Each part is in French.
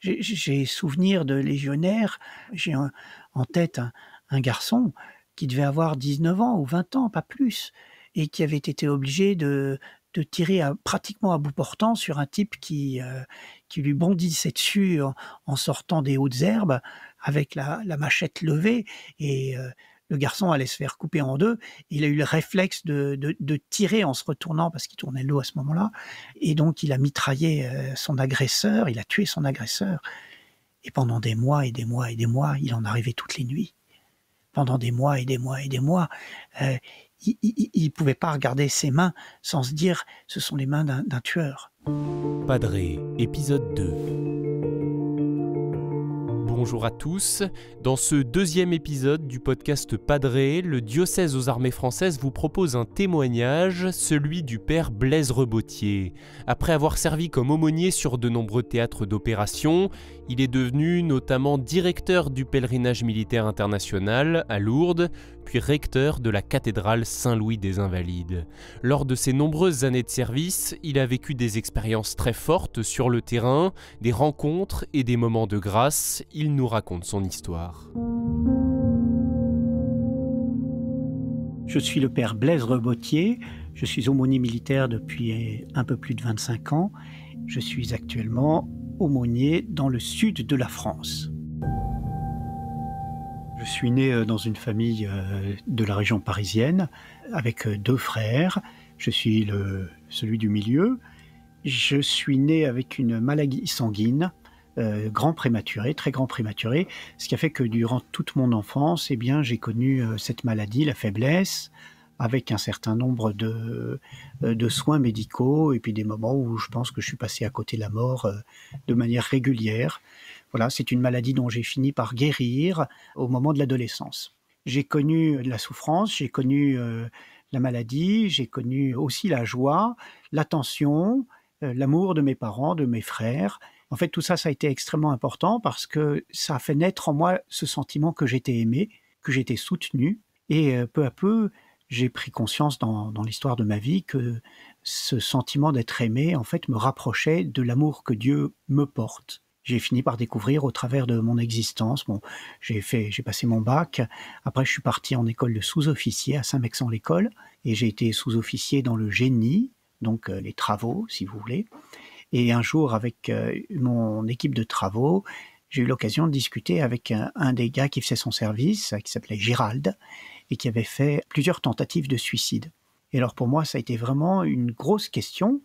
J'ai souvenir de légionnaires, j'ai en tête un, garçon qui devait avoir 19 ans ou 20 ans, pas plus, et qui avait été obligé de, tirer pratiquement à bout portant sur un type qui, euh, qui lui bondissait dessus en, sortant des hautes herbes avec la, machette levée. Et euh, le garçon allait se faire couper en deux. Il a eu le réflexe de, de, tirer en se retournant parce qu'il tournait l'eau à ce moment-là. Et donc, il a mitraillé euh, son agresseur, il a tué son agresseur. Et pendant des mois et des mois et des mois, il en arrivait toutes les nuits. Pendant des mois et des mois et des mois, euh, il ne pouvait pas regarder ses mains sans se dire ce sont les mains d'un tueur. Padré, épisode 2 bonjour à tous. Dans ce deuxième épisode du podcast Padré, le diocèse aux armées françaises vous propose un témoignage, celui du père Blaise Rebotier. Après avoir servi comme aumônier sur de nombreux théâtres d'opération, il est devenu notamment directeur du pèlerinage militaire international à Lourdes, recteur de la cathédrale Saint-Louis des Invalides. Lors de ses nombreuses années de service, il a vécu des expériences très fortes sur le terrain, des rencontres et des moments de grâce. Il nous raconte son histoire. Je suis le père Blaise Rebottier. je suis aumônier militaire depuis un peu plus de 25 ans. Je suis actuellement aumônier dans le sud de la France. Je suis né euh, dans une famille euh, de la région parisienne avec euh, deux frères. Je suis celui du milieu. Je suis né avec une maladie sanguine, grand prématuré, très grand prématuré, ce qui a fait que durant toute mon enfance, eh bien, j'ai connu cette maladie, la faiblesse, avec un certain nombre de, soins médicaux et puis des moments où je pense que je suis passé à côté de la mort de manière régulière. Voilà, c'est une maladie dont j'ai fini par guérir au moment de l'adolescence. J'ai connu la souffrance, j'ai connu euh, la maladie, j'ai connu aussi la joie, l'attention, euh, l'amour de mes parents, de mes frères. En fait, tout ça, ça a été extrêmement important parce que ça a fait naître en moi ce sentiment que j'étais aimé, que j'étais soutenu. Et euh, peu à peu, j'ai pris conscience dans, dans l'histoire de ma vie que ce sentiment d'être aimé, en fait, me rapprochait de l'amour que Dieu me porte j'ai fini par découvrir au travers de mon existence. Bon, j'ai fait, j'ai passé mon bac. Après, je suis parti en école de sous-officier à Saint-Mexan-l'École et j'ai été sous-officier dans le génie, donc euh, les travaux, si vous voulez. Et un jour, avec euh, mon équipe de travaux, j'ai eu l'occasion de discuter avec un, un, des gars qui faisait son service, qui s'appelait Gérald, et qui avait fait plusieurs tentatives de suicide. Et alors pour moi, ça a été vraiment une grosse question,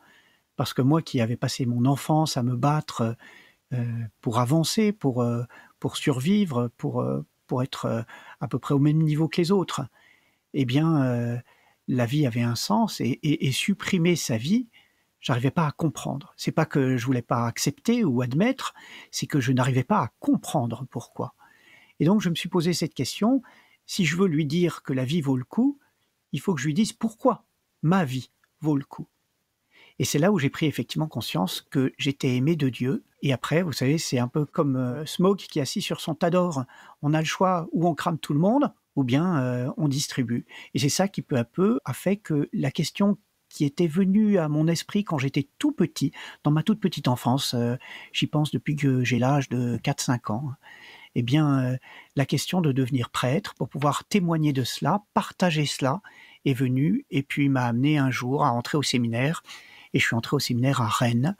parce que moi qui avais passé mon enfance à me battre euh, pour avancer, pour, euh, survivre, pour, euh, être à peu près au même niveau que les autres, eh bien, la vie avait un sens et, supprimer sa vie, j'arrivais pas à comprendre. C'est pas que je voulais pas accepter ou admettre, c'est que je n'arrivais pas à comprendre pourquoi. Et donc je me suis posé cette question si je veux lui dire que la vie vaut le coup, il faut que je lui dise pourquoi ma vie vaut le coup. Et c'est là où j'ai pris effectivement conscience que j'étais aimé de Dieu. Et après, vous savez, c'est un peu comme euh, Smoke qui est assis sur son tas d'or. On a le choix où on crame tout le monde ou bien euh, on distribue. Et c'est ça qui peu à peu a fait que la question qui était venue à mon esprit quand j'étais tout petit, dans ma toute petite enfance, euh, j'y pense depuis que j'ai l'âge de 4-5 ans, eh bien, la question de devenir prêtre pour pouvoir témoigner de cela, partager cela, est venue et puis m'a amené un jour à entrer au séminaire et je suis entré au séminaire à Rennes,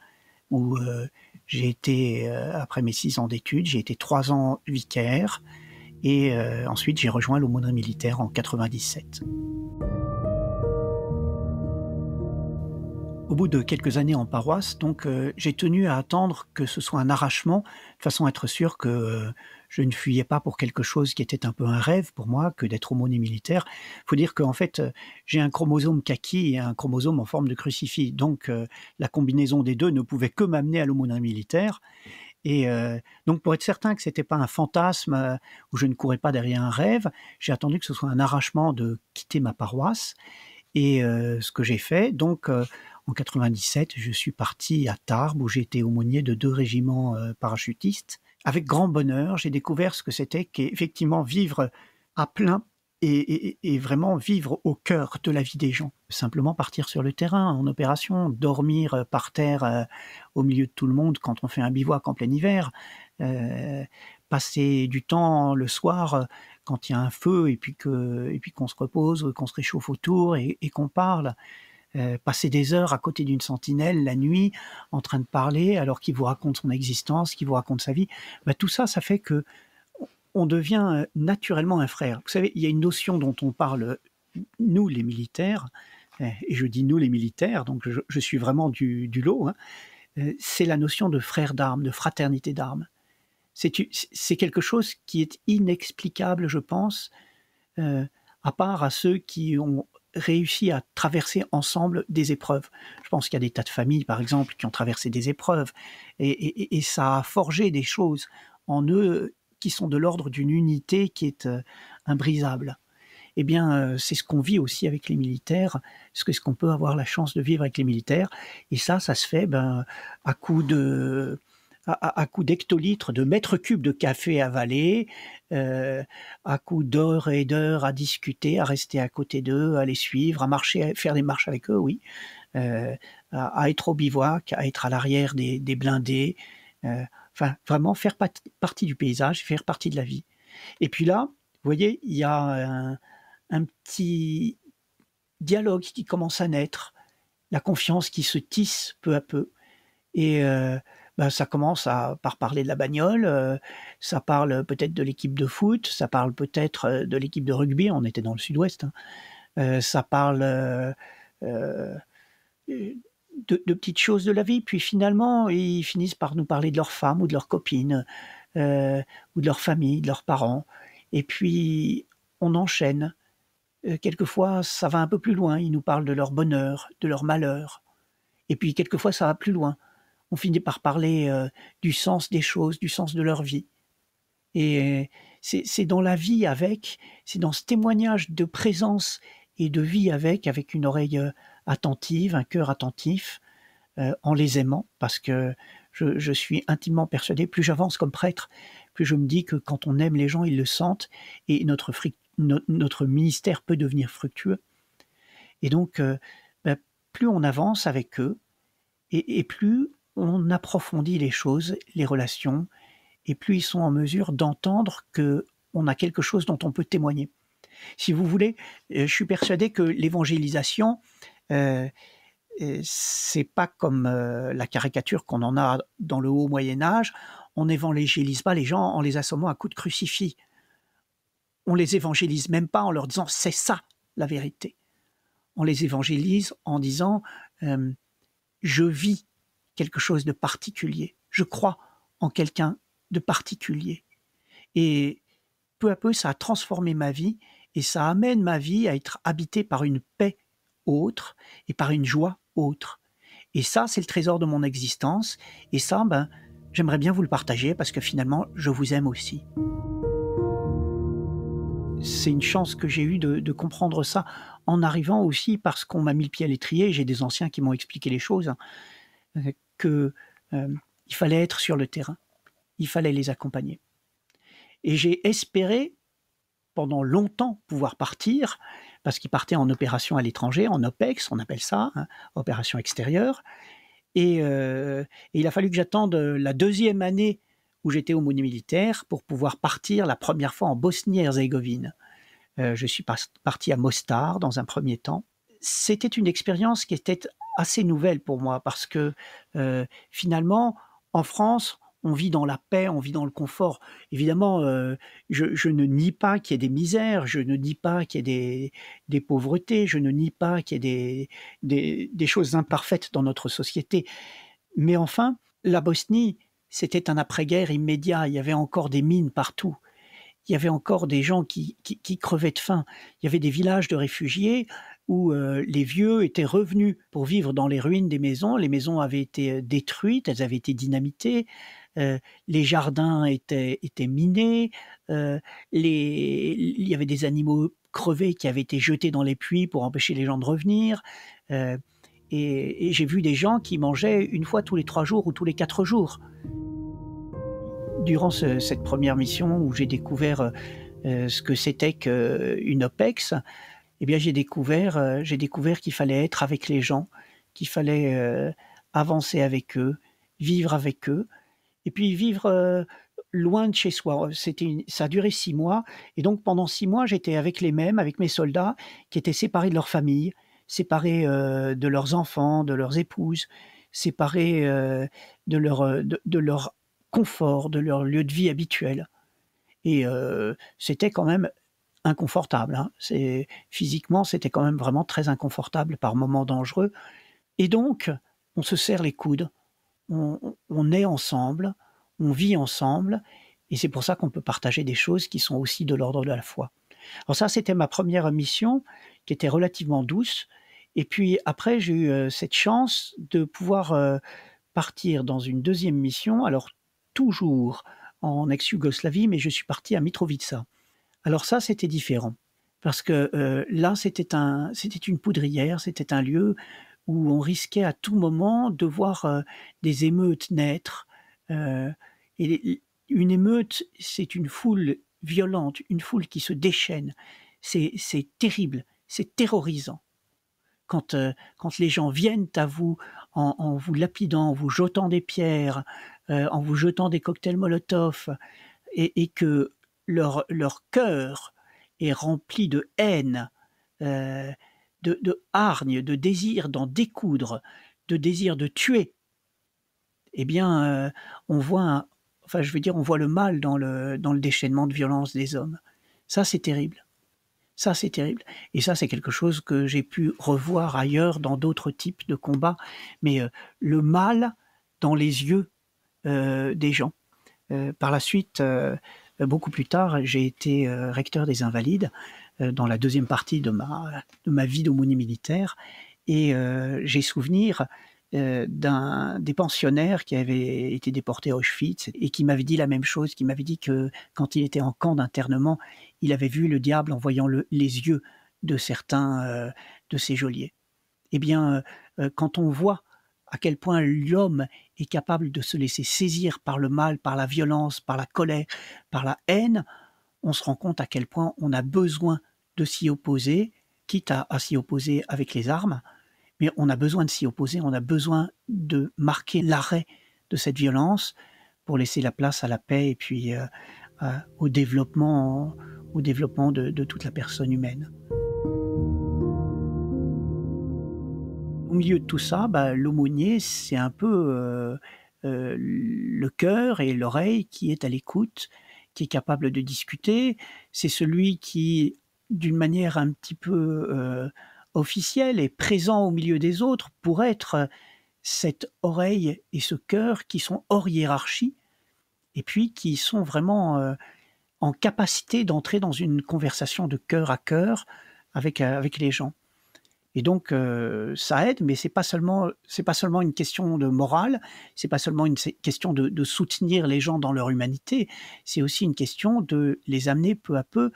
où euh, j'ai été, euh, après mes six ans d'études, j'ai été trois ans vicaire, et euh, ensuite j'ai rejoint l'aumônerie militaire en 97. Au bout de quelques années en paroisse, donc j'ai tenu à attendre que ce soit un arrachement, de façon à être sûr que je ne fuyais pas pour quelque chose qui était un peu un rêve pour moi que d'être aumônier militaire. Il faut dire qu'en fait, euh, j'ai un chromosome kaki et un chromosome en forme de crucifix. Donc, euh, la combinaison des deux ne pouvait que m'amener à l'aumônier militaire. Et euh, donc, pour être certain que ce n'était pas un fantasme où je ne courais pas derrière un rêve, j'ai attendu que ce soit un arrachement de quitter ma paroisse. Et ce que j'ai fait, donc, en 97, je suis parti à Tarbes où j'ai été aumônier de deux régiments parachutistes avec grand bonheur, j'ai découvert ce que c'était qu'effectivement vivre à plein et, vraiment vivre au cœur de la vie des gens. Simplement partir sur le terrain en opération, dormir par terre euh, au milieu de tout le monde quand on fait un bivouac en plein hiver, euh, passer du temps le soir euh, quand il y a un feu et puis qu'on se repose, qu'on se réchauffe autour et qu'on parle. Euh, passer des heures à côté d'une sentinelle la nuit en train de parler alors qu'il vous raconte son existence, qu'il vous raconte sa vie, bah, tout ça, ça fait que on devient euh, naturellement un frère. Vous savez, il y a une notion dont on parle, nous les militaires, euh, et je dis nous les militaires, donc je, suis vraiment du, lot, hein, c'est la notion de frère d'armes, de fraternité d'armes. C'est quelque chose qui est inexplicable, je pense, à part à ceux qui ont réussi à traverser ensemble des épreuves. Je pense qu'il y a des tas de familles, par exemple, qui ont traversé des épreuves, et, ça a forgé des choses en eux qui sont de l'ordre d'une unité qui est euh, imbrisable. Eh bien, euh, c'est ce qu'on vit aussi avec les militaires, ce qu'on peut avoir la chance de vivre avec les militaires, et ça, ça se fait ben, à coup de à, coups d'hectolitres, de mètres cubes de café avalé, euh, à coups d'heures et d'heures à discuter, à rester à côté d'eux, à les suivre, à marcher, à faire des marches avec eux, oui, euh, à, être au bivouac, à être à l'arrière des, blindés, euh, enfin vraiment faire partie du paysage, faire partie de la vie. Et puis là, vous voyez, il y a un, petit dialogue qui commence à naître, la confiance qui se tisse peu à peu. Et euh, bah, ça commence par parler de la bagnole, euh, ça parle peut-être de l'équipe de foot, ça parle peut-être euh, de l'équipe de rugby, on était dans le sud-ouest, hein. euh, ça parle de, de, petites choses de la vie, puis finalement ils finissent par nous parler de leur femme ou de leur copine, ou de leur famille, de leurs parents, et puis on enchaîne. quelquefois ça va un peu plus loin, ils nous parlent de leur bonheur, de leur malheur, et puis quelquefois ça va plus loin on finit par parler euh, du sens des choses, du sens de leur vie. Et euh, c'est dans la vie avec, c'est dans ce témoignage de présence et de vie avec, avec une oreille euh, attentive, un cœur attentif, en les aimant, parce que je, suis intimement persuadé, plus j'avance comme prêtre, plus je me dis que quand on aime les gens, ils le sentent, et notre, ministère peut devenir fructueux. Et donc, ben, plus on avance avec eux, et, et plus on approfondit les choses, les relations, et plus ils sont en mesure d'entendre que on a quelque chose dont on peut témoigner. Si vous voulez, euh, je suis persuadé que l'évangélisation, euh, euh c'est pas comme euh, la caricature qu'on en a dans le haut Moyen Âge. On évangélise pas les gens en les assommant à coups de crucifix. On les évangélise même pas en leur disant c'est ça la vérité. On les évangélise en disant je vis quelque chose de particulier. Je crois en quelqu'un de particulier. Et peu à peu, ça a transformé ma vie et ça amène ma vie à être habitée par une paix autre et par une joie autre. Et ça, c'est le trésor de mon existence. Et ça, ben, j'aimerais bien vous le partager parce que finalement, je vous aime aussi. C'est une chance que j'ai eue de, de, comprendre ça en arrivant aussi parce qu'on m'a mis le pied à l'étrier. J'ai des anciens qui m'ont expliqué les choses. Hein. Euh, que euh, il fallait être sur le terrain, il fallait les accompagner. Et j'ai espéré pendant longtemps pouvoir partir, parce qu'ils partaient en opération à l'étranger, en OPEX, on appelle ça, hein, opération extérieure. Euh, et, il a fallu que j'attende la deuxième année où j'étais au Mouni militaire pour pouvoir partir la première fois en Bosnie-Herzégovine. Euh, je suis parti à Mostar dans un premier temps. C'était une expérience qui était assez nouvelle pour moi parce que finalement, en France, on vit dans la paix, on vit dans le confort. Évidemment, je, ne nie pas qu'il y ait des misères, je ne nie pas qu'il y ait des, pauvretés, je ne nie pas qu'il y ait des choses imparfaites dans notre société. Mais enfin, la Bosnie, c'était un après-guerre immédiat, il y avait encore des mines partout il y avait encore des gens qui, crevaient de faim. Il y avait des villages de réfugiés où euh, les vieux étaient revenus pour vivre dans les ruines des maisons. Les maisons avaient été euh, détruites, elles avaient été dynamitées, euh, les jardins étaient, minés, il y avait des animaux crevés qui avaient été jetés dans les puits pour empêcher les gens de revenir. et j'ai vu des gens qui mangeaient une fois tous les trois jours ou tous les quatre jours durant cette première mission où j'ai découvert euh, euh, ce que c'était qu'une euh, OPEX, eh bien j'ai découvert, j'ai découvert qu'il fallait être avec les gens, qu'il fallait avancer avec eux, vivre avec eux, et puis vivre loin de chez soi. C'était ça a duré six mois, et donc pendant six mois j'étais avec les mêmes, avec mes soldats qui étaient séparés de leur famille, séparés de leurs enfants, de leurs épouses, séparés de leur de leur confort de leur lieu de vie habituel. Et euh, c'était quand même inconfortable. Hein. C'est physiquement, c'était quand même vraiment très inconfortable, par moments dangereux. Et donc, on se serre les coudes, on, on est ensemble, on vit ensemble, et c'est pour ça qu'on peut partager des choses qui sont aussi de l'ordre de la foi. Alors ça, c'était ma première mission, qui était relativement douce. Et puis après, j'ai eu euh, cette chance de pouvoir euh, partir dans une deuxième mission, alors toujours en ex-Yougoslavie, mais je suis parti à Mitrovica. Alors ça, c'était différent, parce que euh, là, c'était un, c'était une poudrière, c'était un lieu où on risquait à tout moment de voir euh, des émeutes naître. Euh, et une émeute, c'est une foule violente, une foule qui se déchaîne. C'est, terrible, c'est terrorisant. Quand, quand les gens viennent à vous en, vous lapidant, en vous jetant des pierres, euh, en vous jetant des cocktails Molotov, et, que leur, leur cœur est rempli de haine, euh, de, hargne, de désir d'en découdre, de désir de tuer, eh bien, euh, on voit, enfin, je veux dire, on voit le mal dans le, dans le déchaînement de violence des hommes. Ça, c'est terrible. Ça, c'est terrible. Et ça, c'est quelque chose que j'ai pu revoir ailleurs dans d'autres types de combats. Mais euh, le mal dans les yeux euh, des gens. Euh, par la suite, beaucoup plus tard, j'ai été recteur des Invalides dans la deuxième partie de ma, de ma vie d'aumônier militaire. Et j'ai souvenir euh, d'un des pensionnaires qui avait été déporté à Auschwitz et qui m'avait dit la même chose, qui m'avait dit que quand il était en camp d'internement, il avait vu le diable en voyant les yeux de certains euh, de ses geôliers. Eh bien, euh, quand on voit à quel point l'homme est capable de se laisser saisir par le mal, par la violence, par la colère, par la haine, on se rend compte à quel point on a besoin de s'y opposer, quitte à s'y opposer avec les armes, mais on a besoin de s'y opposer, on a besoin de marquer l'arrêt de cette violence pour laisser la place à la paix et puis euh, au développement, au développement de, toute la personne humaine. Au milieu de tout ça, bah, l'aumônier, c'est un peu euh, euh, le cœur et l'oreille qui est à l'écoute, qui est capable de discuter. C'est celui qui, d'une manière un petit peu officiel et présent au milieu des autres pour être euh, cette oreille et ce cœur qui sont hors hiérarchie et puis qui sont vraiment euh, en capacité d'entrer dans une conversation de cœur à cœur avec, euh, avec les gens. Et donc ça aide, mais c'est pas seulement pas seulement une question de morale, c'est pas seulement une question de, soutenir les gens dans leur humanité, c'est aussi une question de les amener peu à peu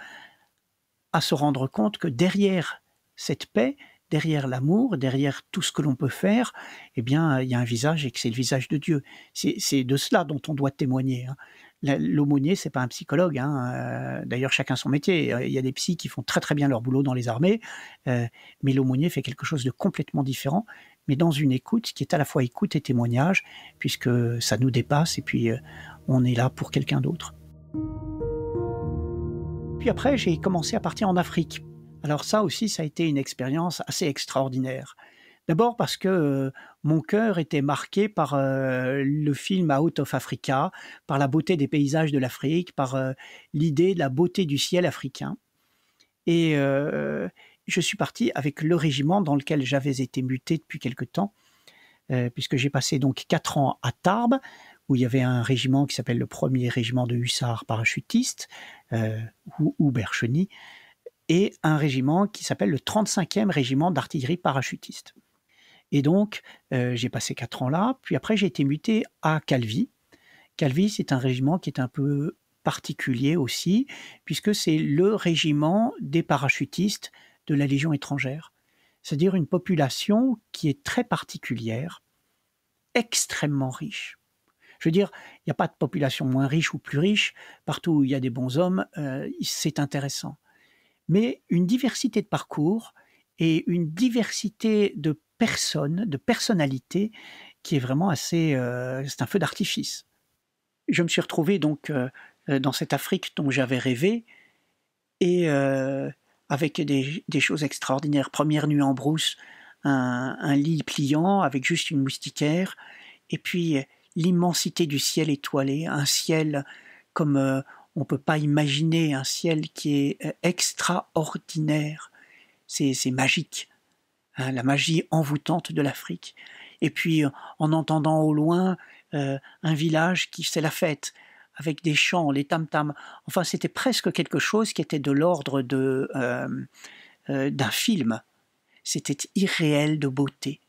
à se rendre compte que derrière cette paix, derrière l'amour, derrière tout ce que l'on peut faire, eh bien, euh, il y a un visage et que c'est le visage de Dieu. C'est de cela dont on doit témoigner. Hein. L'aumônier, L'aumônier, c'est pas un psychologue. Hein, euh, d'ailleurs, chacun son métier. Euh, il y a des psys qui font très très bien leur boulot dans les armées, mais l'aumônier fait quelque chose de complètement différent, mais dans une écoute qui est à la fois écoute et témoignage, puisque ça nous dépasse et puis on est là pour quelqu'un d'autre. Puis après, j'ai commencé à partir en Afrique alors ça aussi, ça a été une expérience assez extraordinaire. D'abord parce que euh, mon cœur était marqué par euh, le film Out of Africa, par la beauté des paysages de l'Afrique, par euh, l'idée de la beauté du ciel africain. Et je suis parti avec le régiment dans lequel j'avais été muté depuis quelque temps, puisque j'ai passé donc quatre ans à Tarbes, où il y avait un régiment qui s'appelle le premier régiment de hussards parachutistes, ou, ou Bercheny, et un régiment qui s'appelle le 35e régiment d'artillerie parachutiste. Et donc, euh, j'ai passé quatre ans là, puis après j'ai été muté à Calvi. Calvi, c'est un régiment qui est un peu particulier aussi, puisque c'est le régiment des parachutistes de la Légion étrangère. C'est-à-dire une population qui est très particulière, extrêmement riche. Je veux dire, il n'y a pas de population moins riche ou plus riche. Partout où il y a des bons hommes, euh, c'est intéressant mais une diversité de parcours et une diversité de personnes, de personnalités, qui est vraiment assez... Euh, c'est un feu d'artifice. Je me suis retrouvé donc euh, euh, dans cette Afrique dont j'avais rêvé, et avec des, choses extraordinaires. Première nuit en brousse, un, un lit pliant avec juste une moustiquaire, et puis l'immensité du ciel étoilé, un ciel comme on ne peut pas imaginer un ciel qui est euh, extraordinaire. C'est magique, hein, la magie envoûtante de l'Afrique. Et puis euh, en entendant au loin euh, un village qui fait la fête, avec des chants, les tam-tams. Enfin, c'était presque quelque chose qui était de l'ordre de d'un film. C'était irréel de beauté.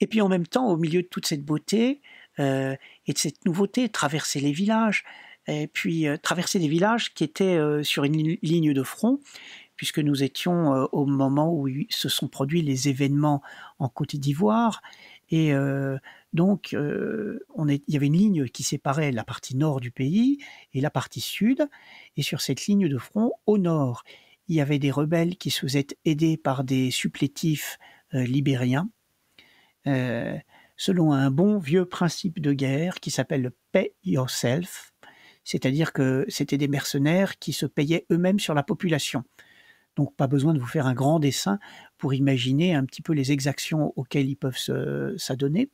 Et puis en même temps, au milieu de toute cette beauté et de cette nouveauté, traverser les villages, et puis euh, traverser des villages qui étaient euh, sur une ligne de front, puisque nous étions euh, au moment où se sont produits les événements en Côte d'Ivoire, et donc il y avait une ligne qui séparait la partie nord du pays et la partie sud, et sur cette ligne de front, au nord, il y avait des rebelles qui se faisaient aider par des supplétifs libériens, selon un bon vieux principe de guerre qui s'appelle le pay yourself, c'est-à-dire que c'était des mercenaires qui se payaient eux-mêmes sur la population. Donc pas besoin de vous faire un grand dessin pour imaginer un petit peu les exactions auxquelles ils peuvent s'adonner.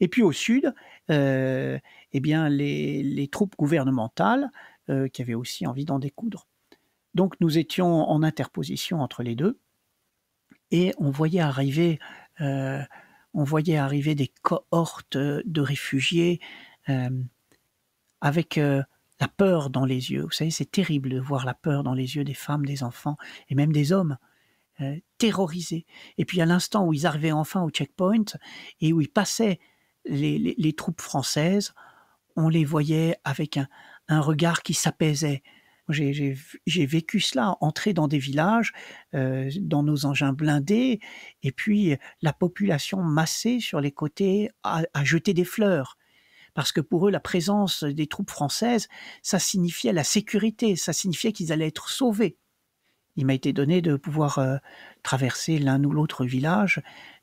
Et puis au sud, euh, eh bien les, troupes gouvernementales euh, qui avaient aussi envie d'en découdre. Donc nous étions en interposition entre les deux et on voyait arriver, euh, on voyait arriver des cohortes de réfugiés avec euh, la peur dans les yeux. Vous savez, c'est terrible de voir la peur dans les yeux des femmes, des enfants et même des hommes. Euh, terrorisés. Et puis à l'instant où ils arrivaient enfin au checkpoint et où ils passaient les, troupes françaises, on les voyait avec un, regard qui s'apaisait. J'ai vécu cela, entrer dans des villages, euh, dans nos engins blindés, et puis la population massée sur les côtés a à jeter des fleurs parce que pour eux, la présence des troupes françaises, ça signifiait la sécurité, ça signifiait qu'ils allaient être sauvés. Il m'a été donné de pouvoir euh, traverser l'un ou l'autre village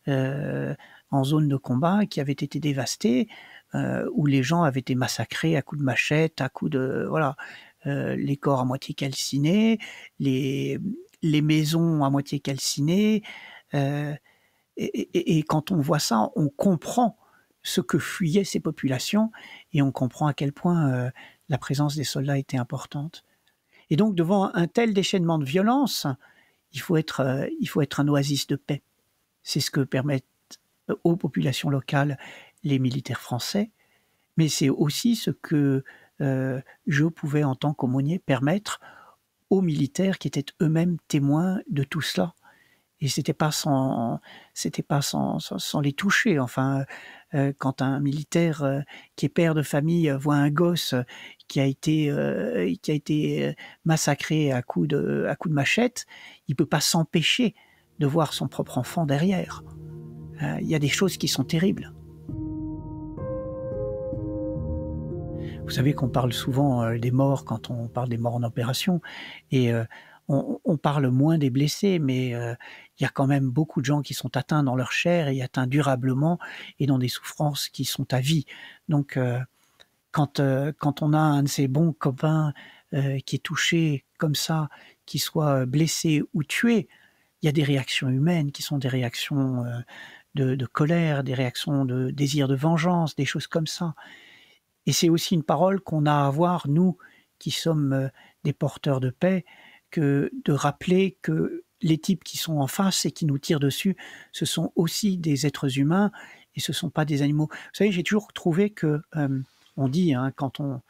euh, en zone de combat qui avait été dévasté, euh, où les gens avaient été massacrés à coups de machette, à coups de voilà, les corps à moitié calcinés, les les maisons à moitié calcinées. et, quand on voit ça, on comprend ce que fuyaient ces populations, et on comprend à quel point euh, la présence des soldats était importante. Et donc, devant un tel déchaînement de violence, il faut être, euh, un oasis de paix. C'est ce que permettent euh, aux populations locales les militaires français, mais c'est aussi ce que je pouvais, en tant qu'aumônier, permettre aux militaires qui étaient eux-mêmes témoins de tout cela et c'était pas sans c'était pas sans, les toucher enfin euh, euh, quand un militaire euh, qui est père de famille voit un gosse qui a été qui a été massacré à coups de à coups de machette il peut pas s'empêcher de voir son propre enfant derrière il y a des choses qui sont terribles vous savez qu'on parle souvent des morts quand on parle des morts en opération et on, parle moins des blessés, mais il y a quand même beaucoup de gens qui sont atteints dans leur chair et atteints durablement et dans des souffrances qui sont à vie. Donc, euh, quand, euh, quand on a un de ces bons copains euh, qui est touché comme ça, qui soit blessé ou tué, il y a des réactions humaines qui sont des réactions de, de, colère, des réactions de désir de vengeance, des choses comme ça. Et c'est aussi une parole qu'on a à avoir, nous, qui sommes des porteurs de paix, que de rappeler que les types qui sont en face et qui nous tirent dessus, ce sont aussi des êtres humains et ce ne sont pas des animaux. Vous savez, j'ai toujours trouvé que, euh, on dit, hein, quand on.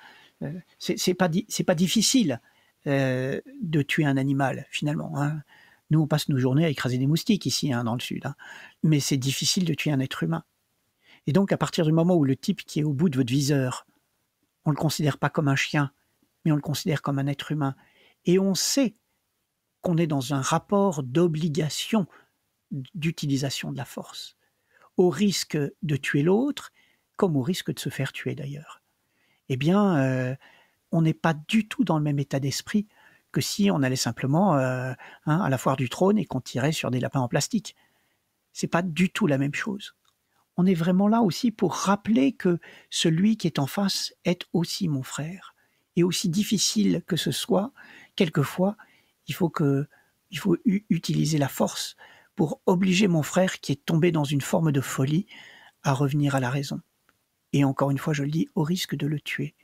Euh, c'est pas, pas difficile euh, de tuer un animal, finalement. Hein. Nous, on passe nos journées à écraser des moustiques ici, hein, dans le sud. Mais c'est difficile de tuer un être humain. Et donc, à partir du moment où le type qui est au bout de votre viseur, on ne le considère pas comme un chien, mais on le considère comme un être humain. Et on sait qu'on est dans un rapport d'obligation d'utilisation de la force, au risque de tuer l'autre, comme au risque de se faire tuer d'ailleurs. Eh bien, euh, on n'est pas du tout dans le même état d'esprit que si on allait simplement euh, hein, à la foire du trône et qu'on tirait sur des lapins en plastique. C'est pas du tout la même chose. On est vraiment là aussi pour rappeler que celui qui est en face est aussi mon frère. Et aussi difficile que ce soit, quelquefois, il faut que il faut utiliser la force pour obliger mon frère qui est tombé dans une forme de folie à revenir à la raison. Et encore une fois, je le dis, au risque de le tuer.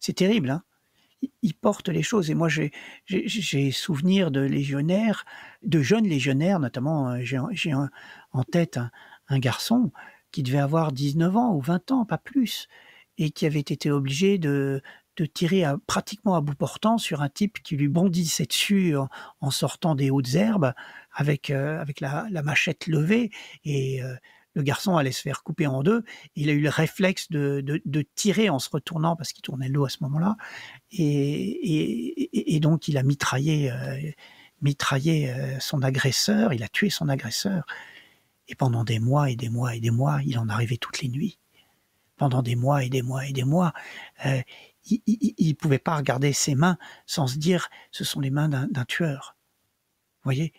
C'est terrible, hein il porte les choses. Et moi, j'ai souvenir de légionnaires, de jeunes légionnaires, notamment, euh, j'ai en tête un, garçon qui devait avoir 19 ans ou 20 ans, pas plus, et qui avait été obligé de, de tirer pratiquement à bout portant sur un type qui lui bondissait dessus euh, en, sortant des hautes herbes avec, euh, avec la, machette levée et euh, le garçon allait se faire couper en deux. Il a eu le réflexe de, de, tirer en se retournant parce qu'il tournait l'eau à ce moment-là. Et, et, donc, il a mitraillé, mitraillé son agresseur, il a tué son agresseur. Et pendant des mois et des mois et des mois, il en arrivait toutes les nuits. Pendant des mois et des mois et des mois, il, ne pouvait pas regarder ses mains sans se dire ce sont les mains d'un tueur. Vous voyez,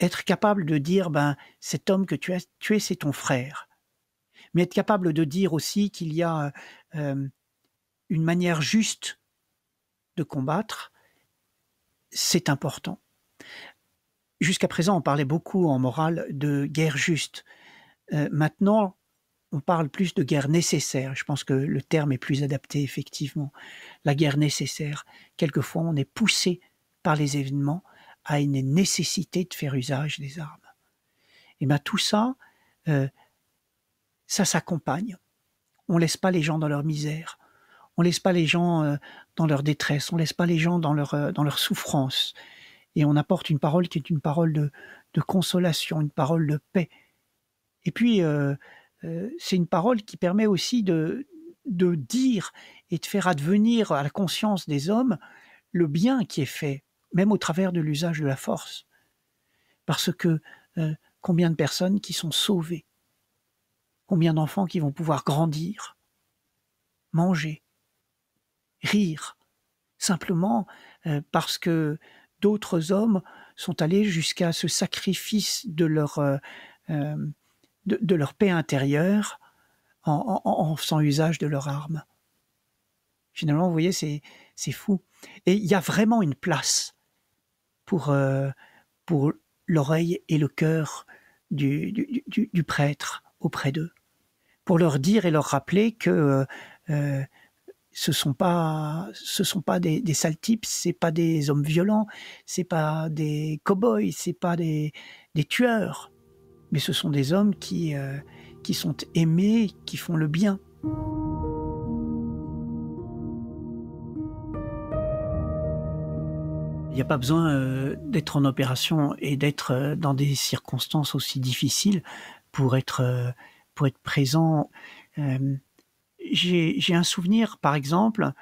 être capable de dire ben cet homme que tu as tué c'est ton frère, mais être capable de dire aussi qu'il y a euh, euh, une manière juste de combattre, c'est important. Jusqu'à présent, on parlait beaucoup en morale de guerre juste. Euh, maintenant, on parle plus de guerre nécessaire. Je pense que le terme est plus adapté, effectivement. La guerre nécessaire. Quelquefois, on est poussé par les événements à une nécessité de faire usage des armes. Et eh bien tout ça, euh, ça s'accompagne. On ne laisse pas les gens dans leur misère. On ne euh, laisse pas les gens dans leur détresse. On ne laisse pas les gens dans leur, dans leur souffrance. Et on apporte une parole qui est une parole de, de consolation, une parole de paix. Et puis, euh, euh, c'est une parole qui permet aussi de, de dire et de faire advenir à la conscience des hommes le bien qui est fait, même au travers de l'usage de la force. Parce que euh, combien de personnes qui sont sauvées, combien d'enfants qui vont pouvoir grandir, manger, rire, simplement euh, parce que d'autres hommes sont allés jusqu'à ce sacrifice de leur de, leur paix intérieure en, en, faisant usage de leurs armes Finalement, vous voyez, c'est, c'est fou. Et il y a vraiment une place pour, euh, pour l'oreille et le cœur du, du, prêtre auprès d'eux, pour leur dire et leur rappeler que euh, euh, ce sont pas ce sont pas des, des sales types, c'est pas des hommes violents, c'est pas des cow-boys, c'est pas des tueurs, mais ce sont des hommes qui, euh, qui sont aimés, qui font le bien. Il n'y a pas besoin euh, d'être en opération et d'être euh, dans des circonstances aussi difficiles pour être, pour être présent. J'ai un souvenir, par exemple,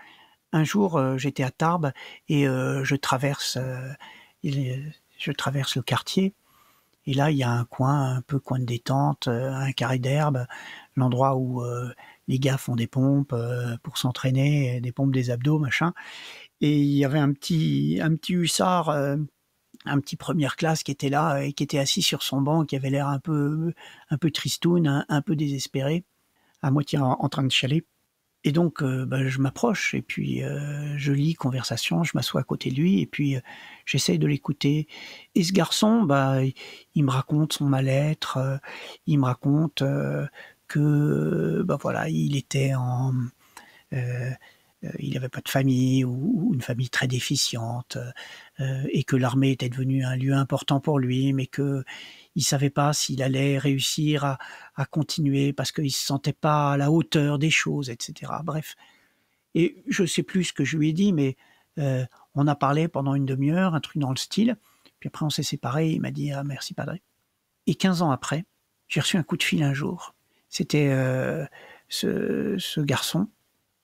un jour j'étais à Tarbes et je traverse, je traverse le quartier et là, il y a un coin, un peu coin de détente, euh, un carré d'herbe, l'endroit où euh, les gars font des pompes euh, pour s'entraîner, des pompes des abdos, machin. Et il y avait un petit, un petit hussard, un petit première classe qui était là et qui était assis sur son banc, qui avait l'air un peu, un peu tristoun, un, peu désespéré, à moitié en, en train de chialer. Et donc, euh, bah, je m'approche et puis euh, je lis conversation, je m'assois à côté de lui et puis euh, j'essaye de l'écouter. Et ce garçon, bah, il, me raconte son mal-être, il me raconte que, bah voilà, il était en euh, il n'avait pas de famille ou, une famille très déficiente, euh, euh, et que l'armée était devenue un lieu important pour lui, mais que il savait pas s'il allait réussir à, continuer parce qu'il se sentait pas à la hauteur des choses, etc. Bref. Et je sais plus ce que je lui ai dit, mais on a parlé pendant une demi-heure, un truc dans le style. Puis après, on s'est séparés. Il m'a dit ah, merci, padre. Et 15 ans après, j'ai reçu un coup de fil un jour. C'était ce, garçon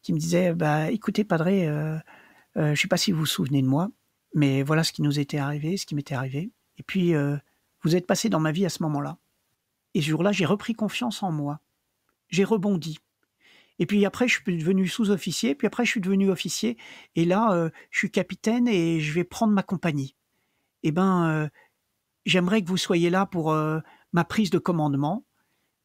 qui me disait bah, écoutez, Padre, je euh, ne euh, je sais pas si vous vous souvenez de moi, mais voilà ce qui nous était arrivé, ce qui m'était arrivé. Et puis, euh, vous êtes passé dans ma vie à ce moment-là. Et ce jour-là, j'ai repris confiance en moi. J'ai rebondi. Et puis après, je suis devenu sous-officier, puis après, je suis devenu officier. Et là, je suis capitaine et je vais prendre ma compagnie. Eh ben, j'aimerais que vous soyez là pour ma prise de commandement,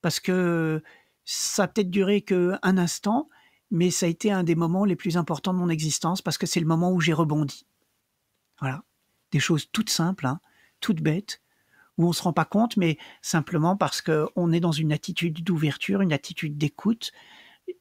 parce que ça a peut-être duré qu'un instant, mais ça a été un des moments les plus importants de mon existence parce que c'est le moment où j'ai rebondi. Voilà. Des choses toutes simples, hein, toutes bêtes, où on ne se rend pas compte, mais simplement parce qu'on est dans une attitude d'ouverture, une attitude d'écoute.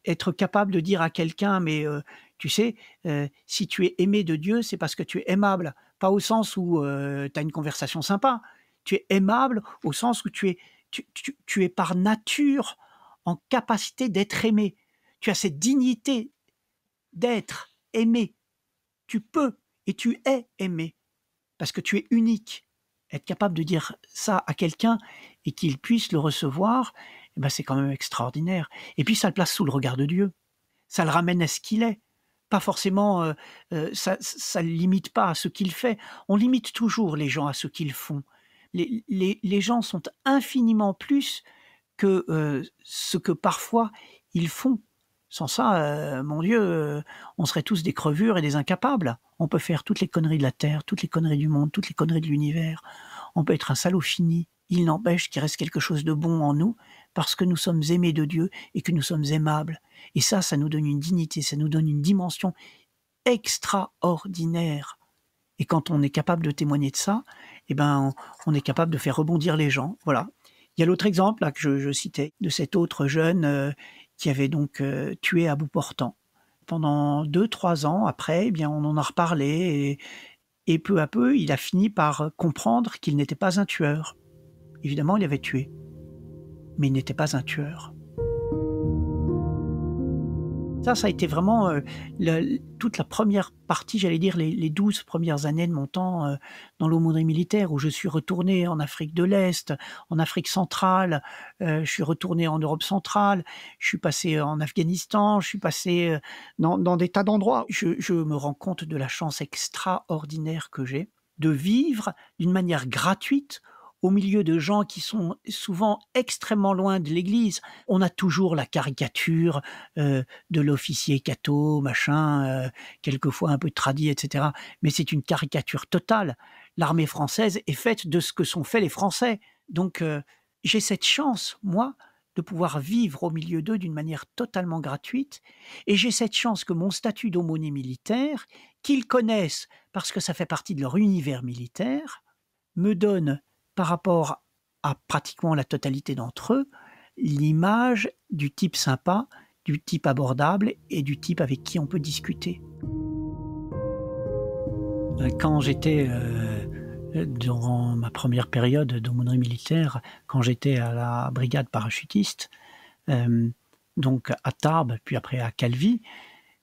Être capable de dire à quelqu'un, mais euh, tu sais, euh, si tu es aimé de Dieu, c'est parce que tu es aimable. Pas au sens où euh, tu as une conversation sympa. Tu es aimable au sens où tu es, tu es par nature en capacité d'être aimé. Tu as cette dignité d'être aimé. Tu peux et tu es aimé parce que tu es unique. Être capable de dire ça à quelqu'un et qu'il puisse le recevoir, eh ben, c'est quand même extraordinaire. Et puis ça le place sous le regard de Dieu. Ça le ramène à ce qu'il est. Pas forcément, euh, euh, ça ne limite pas à ce qu'il fait. On limite toujours les gens à ce qu'ils font. Les, gens sont infiniment plus que euh, ce que parfois ils font. Sans ça, euh, mon Dieu, euh, on serait tous des crevures et des incapables. On peut faire toutes les conneries de la Terre, toutes les conneries du monde, toutes les conneries de l'univers. On peut être un salaud fini. Il n'empêche qu'il reste quelque chose de bon en nous parce que nous sommes aimés de Dieu et que nous sommes aimables. Et ça, ça nous donne une dignité, ça nous donne une dimension extraordinaire. Et quand on est capable de témoigner de ça, eh ben, on, est capable de faire rebondir les gens. Voilà. Il y a l'autre exemple là, que je, citais de cet autre jeune euh, qui avait donc euh, tué à bout Portant. Pendant deux, trois ans après, eh bien, on en a reparlé et peu à peu, il a fini par comprendre qu'il n'était pas un tueur. Évidemment, il avait tué, mais il n'était pas un tueur. Ça, ça a été vraiment euh, toute la première partie, j'allais dire les, douze premières années de mon temps euh, dans l'aumônerie militaire, où je suis retourné en Afrique de l'Est, en Afrique centrale, euh, je suis retourné en Europe centrale, je suis passé en Afghanistan, je suis passé dans, des tas d'endroits. je me rends compte de la chance extraordinaire que j'ai de vivre d'une manière gratuite au milieu de gens qui sont souvent extrêmement loin de l'Église. On a toujours la caricature euh, de l'officier catho, machin, euh, quelquefois un peu tradit, etc. Mais c'est une caricature totale. L'armée française est faite de ce que sont faits les Français. Donc euh, j'ai cette chance, moi, de pouvoir vivre au milieu d'eux d'une manière totalement gratuite, et j'ai cette chance que mon statut d'aumônier militaire, qu'ils connaissent parce que ça fait partie de leur univers militaire, me donne par rapport à pratiquement la totalité d'entre eux, l'image du type sympa, du type abordable et du type avec qui on peut discuter. Quand j'étais euh, durant ma première période d'aumônerie militaire, quand j'étais à la brigade parachutiste, euh, donc à Tarbes, puis après à Calvi,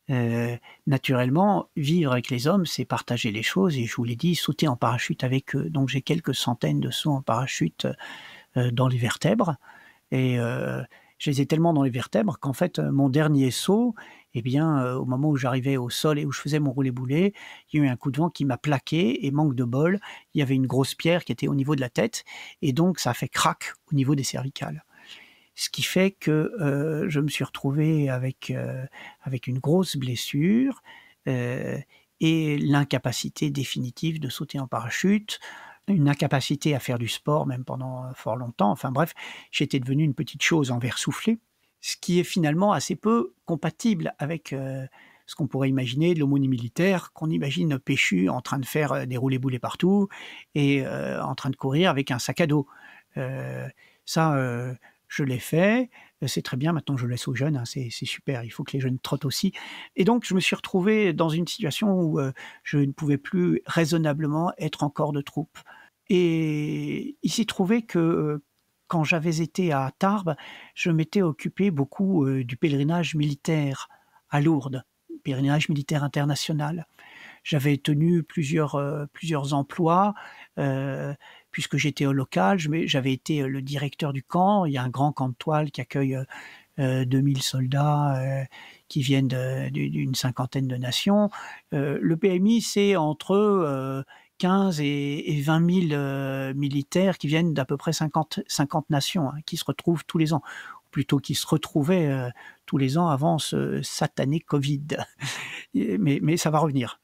euh, naturellement, vivre avec les hommes, c'est partager les choses, et je vous l'ai dit, sauter en parachute avec eux. Donc j'ai quelques centaines de sauts en parachute euh, dans les vertèbres, et euh, je les ai tellement dans les vertèbres qu'en fait, mon dernier saut, eh bien, au moment où j'arrivais au sol et où je faisais mon roulet-boulet, il y a eu un coup de vent qui m'a plaqué, et manque de bol, il y avait une grosse pierre qui était au niveau de la tête, et donc ça a fait crac au niveau des cervicales ce qui fait que euh, je me suis retrouvé avec, euh, avec une grosse blessure euh, et l'incapacité définitive de sauter en parachute, une incapacité à faire du sport même pendant fort longtemps. Enfin bref, j'étais devenu une petite chose en verre soufflé, ce qui est finalement assez peu compatible avec ce qu'on pourrait imaginer de l'homonie militaire, qu'on imagine péchu en train de faire des roulés boulets partout et en train de courir avec un sac à dos. ça, je l'ai fait, c'est très bien, maintenant je laisse aux jeunes, hein, c'est super, il faut que les jeunes trottent aussi. Et donc je me suis retrouvé dans une situation où je ne pouvais plus raisonnablement être en corps de troupe. Et il s'est trouvé que quand j'avais été à Tarbes, je m'étais occupé beaucoup du pèlerinage militaire à Lourdes, pèlerinage militaire international. J'avais tenu plusieurs, plusieurs emplois puisque j'étais au local, j'avais été euh, le directeur du camp. Il y a un grand camp de toile qui accueille 2000 euh, euh, soldats qui viennent d'une cinquantaine de nations. le PMI, c'est entre 15 et, 20 000 militaires qui viennent d'à peu près 50, nations, hein, qui se retrouvent tous les ans, ou plutôt qui se retrouvaient tous les ans avant ce satané Covid. mais ça va revenir.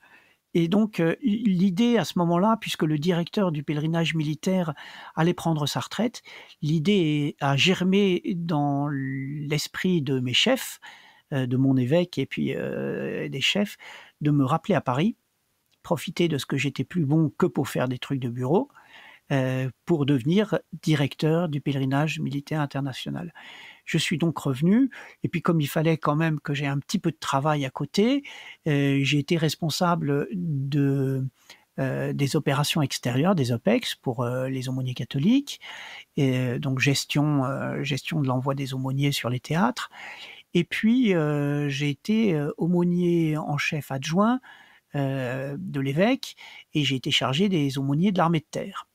Et donc, euh, l'idée à ce moment-là, puisque le directeur du pèlerinage militaire allait prendre sa retraite, l'idée a germé dans l'esprit de mes chefs, euh, de mon évêque et puis euh, des chefs, de me rappeler à Paris, profiter de ce que j'étais plus bon que pour faire des trucs de bureau, pour devenir directeur du pèlerinage militaire international. Je suis donc revenu, et puis comme il fallait quand même que j'ai un petit peu de travail à côté, euh, j'ai été responsable de euh, des opérations extérieures, des OPEX pour euh, les aumôniers catholiques, et, donc gestion, gestion de l'envoi des aumôniers sur les théâtres. Et puis j'ai été aumônier en chef adjoint de l'évêque et j'ai été chargé des aumôniers de l'armée de terre.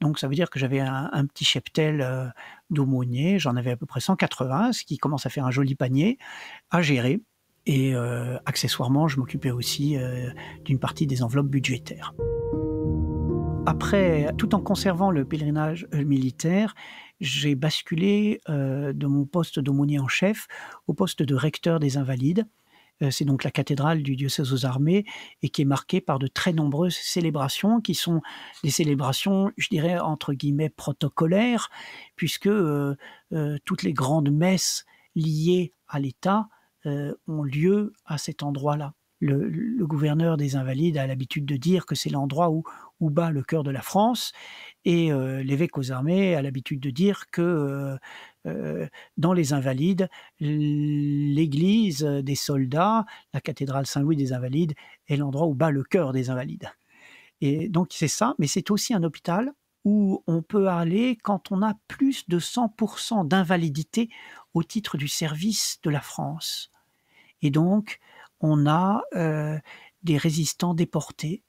Donc ça veut dire que j'avais un, petit cheptel d'aumôniers, euh, d'aumônier, j'en avais à peu près 180, ce qui commence à faire un joli panier à gérer. Et euh, accessoirement, je m'occupais aussi euh, d'une partie des enveloppes budgétaires. Après, tout en conservant le pèlerinage militaire, j'ai basculé de mon poste d'aumônier en chef au poste de recteur des invalides euh, c'est donc la cathédrale du diocèse aux armées et qui est marquée par de très nombreuses célébrations qui sont des célébrations, je dirais, entre guillemets, protocolaires, puisque euh, euh, toutes les grandes messes liées à l'État ont lieu à cet endroit-là. Le, gouverneur des Invalides a l'habitude de dire que c'est l'endroit où, bat le cœur de la France, et l'évêque aux armées a l'habitude de dire que euh, dans les Invalides, l'église des soldats, la cathédrale Saint-Louis des Invalides, est l'endroit où bat le cœur des Invalides. Et donc c'est ça, mais c'est aussi un hôpital où on peut aller quand on a plus de 100% d'invalidité au titre du service de la France. Et donc, on a euh, des résistants déportés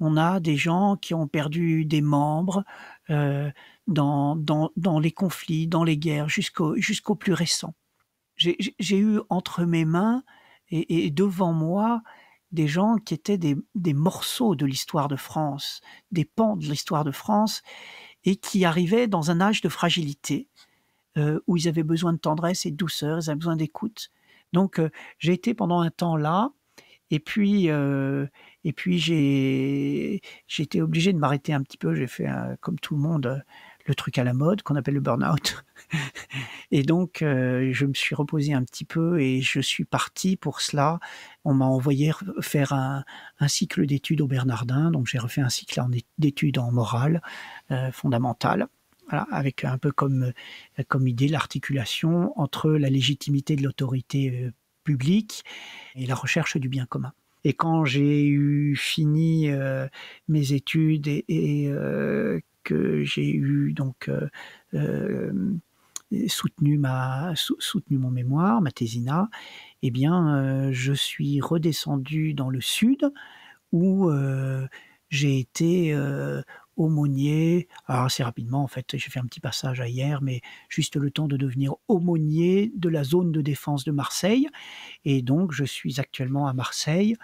on a des gens qui ont perdu des membres euh, dans, les conflits, dans les guerres, jusqu'au plus récent. J'ai eu entre mes mains et, devant moi des gens qui étaient des, morceaux de l'histoire de France, des pans de l'histoire de France, et qui arrivaient dans un âge de fragilité, euh, où ils avaient besoin de tendresse et de douceur, ils avaient besoin d'écoute. Donc euh, j'ai été pendant un temps là, et puis, et puis j'ai, été obligé de m'arrêter un petit peu. J'ai fait, comme tout le monde, le truc à la mode qu'on appelle le burn-out. et donc, je me suis reposé un petit peu et je suis parti pour cela. On m'a envoyé faire un, cycle d'études au Bernardin. Donc, j'ai refait un cycle d'études en morale fondamentale. avec un peu comme, comme idée l'articulation entre la légitimité de l'autorité public et la recherche du bien commun. Et quand j'ai eu fini euh, mes études et, euh, que j'ai eu donc euh, soutenu ma soutenu mon mémoire, ma thésina, eh bien je suis redescendu dans le sud où j'ai été aumônier. assez rapidement, en fait, j'ai fait un petit passage à hier, mais juste le temps de devenir aumônier de la zone de défense de Marseille. Et donc, je suis actuellement à Marseille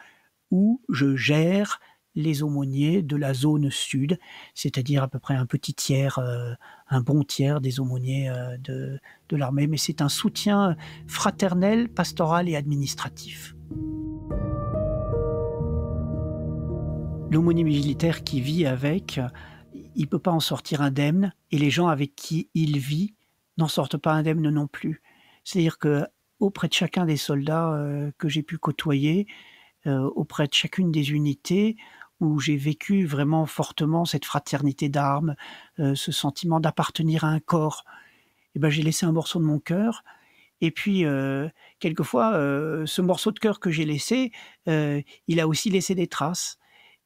où je gère les aumôniers de la zone sud, c'est-à-dire à peu près un petit tiers, euh, un bon tiers des aumôniers euh, de, de l'armée. Mais c'est un soutien fraternel, pastoral et administratif l'homonyme militaire qui vit avec, il peut pas en sortir indemne, et les gens avec qui il vit n'en sortent pas indemne non plus. C'est-à-dire que auprès de chacun des soldats euh, que j'ai pu côtoyer, euh, auprès de chacune des unités, où j'ai vécu vraiment fortement cette fraternité d'armes, euh, ce sentiment d'appartenir à un corps, et eh ben, j'ai laissé un morceau de mon cœur. Et puis, quelquefois, ce morceau de cœur que j'ai laissé, il a aussi laissé des traces.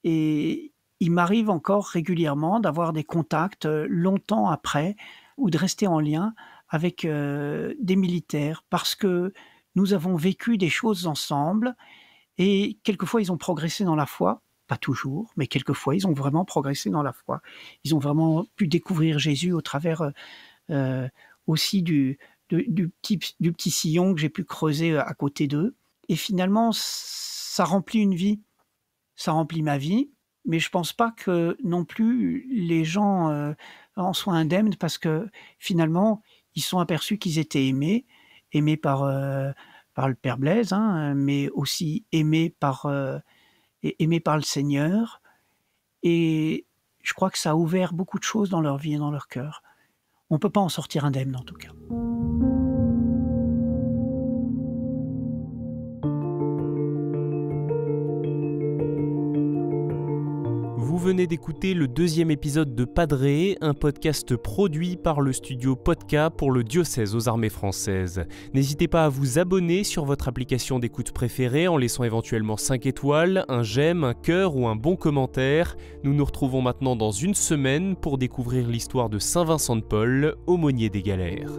Et il m'arrive encore régulièrement d'avoir des contacts euh, longtemps après ou de rester en lien avec euh, des militaires parce que nous avons vécu des choses ensemble et quelquefois ils ont progressé dans la foi, pas toujours, mais quelquefois ils ont vraiment progressé dans la foi. Ils ont vraiment pu découvrir Jésus au travers euh, aussi du petit sillon que j'ai pu creuser à côté d'eux. Et finalement, ça remplit une vie ça remplit ma vie, mais je pense pas que non plus les gens euh, en soient indemnes parce que finalement, ils sont aperçus qu'ils étaient aimés, aimés par, euh, par le Père Blaise, hein, mais aussi aimés par, euh, aimés par le Seigneur. Et je crois que ça a ouvert beaucoup de choses dans leur vie et dans leur cœur. On peut pas en sortir indemne en tout cas. venez d'écouter le deuxième épisode de Padré, un podcast produit par le studio Podca pour le diocèse aux armées françaises. N'hésitez pas à vous abonner sur votre application d'écoute préférée en laissant éventuellement 5 étoiles, un j'aime, un cœur ou un bon commentaire. Nous nous retrouvons maintenant dans une semaine pour découvrir l'histoire de Saint Vincent de Paul, aumônier des galères.